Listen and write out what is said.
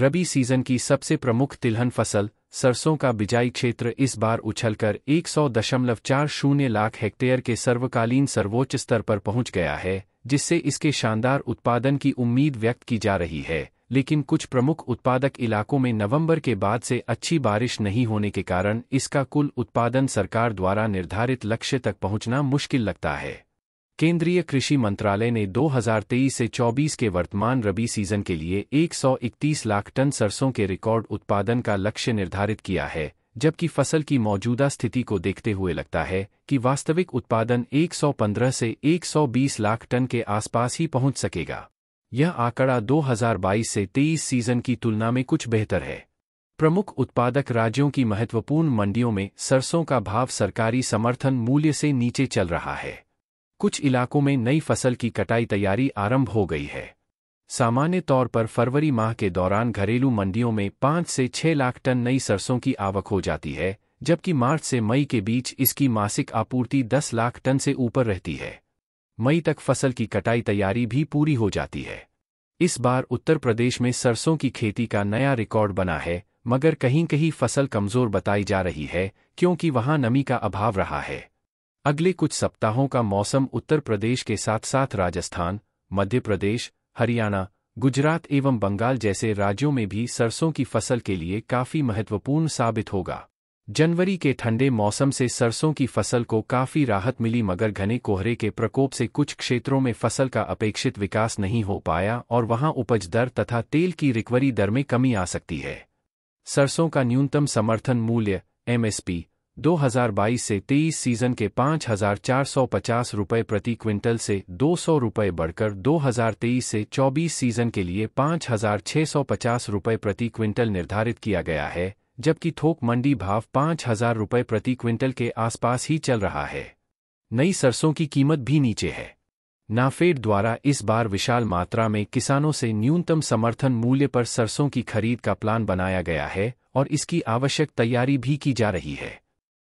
रबी season की सबसे प्रमुख तिलहन फसल सरसों का बिजाई क्षेत्र इस बार उछलकर एक सौ दशमलव चार शून्य लाख हेक्टेयर के सर्वकालीन सर्वोच्च स्तर पर पहुंच गया है जिससे इसके शानदार उत्पादन की उम्मीद व्यक्त की जा रही है लेकिन कुछ प्रमुख उत्पादक इलाकों में नवंबर के बाद से अच्छी बारिश नहीं होने के कारण इसका कुल उत्पादन सरकार द्वारा निर्धारित लक्ष्य तक पहुंचना मुश्किल लगता है केंद्रीय कृषि मंत्रालय ने 2023 से 24 के वर्तमान रबी सीजन के लिए 131 लाख टन सरसों के रिकॉर्ड उत्पादन का लक्ष्य निर्धारित किया है जबकि फसल की मौजूदा स्थिति को देखते हुए लगता है कि वास्तविक उत्पादन 115 से 120 लाख टन के आसपास ही पहुंच सकेगा यह आंकड़ा 2022 से 23 सीजन की तुलना में कुछ बेहतर है प्रमुख उत्पादक राज्यों की महत्वपूर्ण मंडियों में सरसों का भाव सरकारी समर्थन मूल्य से नीचे चल रहा है कुछ इलाकों में नई फसल की कटाई तैयारी आरंभ हो गई है सामान्य तौर पर फरवरी माह के दौरान घरेलू मंडियों में पाँच से छह लाख टन नई सरसों की आवक हो जाती है जबकि मार्च से मई के बीच इसकी मासिक आपूर्ति दस लाख टन से ऊपर रहती है मई तक फसल की कटाई तैयारी भी पूरी हो जाती है इस बार उत्तर प्रदेश में सरसों की खेती का नया रिकॉर्ड बना है मगर कहीं कहीं फसल कमजोर बताई जा रही है क्योंकि वहां नमी का अभाव रहा है अगले कुछ सप्ताहों का मौसम उत्तर प्रदेश के साथ साथ राजस्थान मध्य प्रदेश हरियाणा गुजरात एवं बंगाल जैसे राज्यों में भी सरसों की फसल के लिए काफी महत्वपूर्ण साबित होगा जनवरी के ठंडे मौसम से सरसों की फसल को काफी राहत मिली मगर घने कोहरे के प्रकोप से कुछ क्षेत्रों में फसल का अपेक्षित विकास नहीं हो पाया और वहां उपज दर तथा तेल की रिकवरी दर में कमी आ सकती है सरसों का न्यूनतम समर्थन मूल्य एमएसपी 2022 से 23 सीजन के 5,450 रुपये प्रति क्विंटल से 200 रुपये बढ़कर 2023 से 24 सीजन के लिए 5,650 रुपये प्रति क्विंटल निर्धारित किया गया है जबकि थोक मंडी भाव 5,000 रुपये प्रति क्विंटल के आसपास ही चल रहा है नई सरसों की कीमत भी नीचे है नाफेड द्वारा इस बार विशाल मात्रा में किसानों से न्यूनतम समर्थन मूल्य पर सरसों की खरीद का प्लान बनाया गया है और इसकी आवश्यक तैयारी भी की जा रही है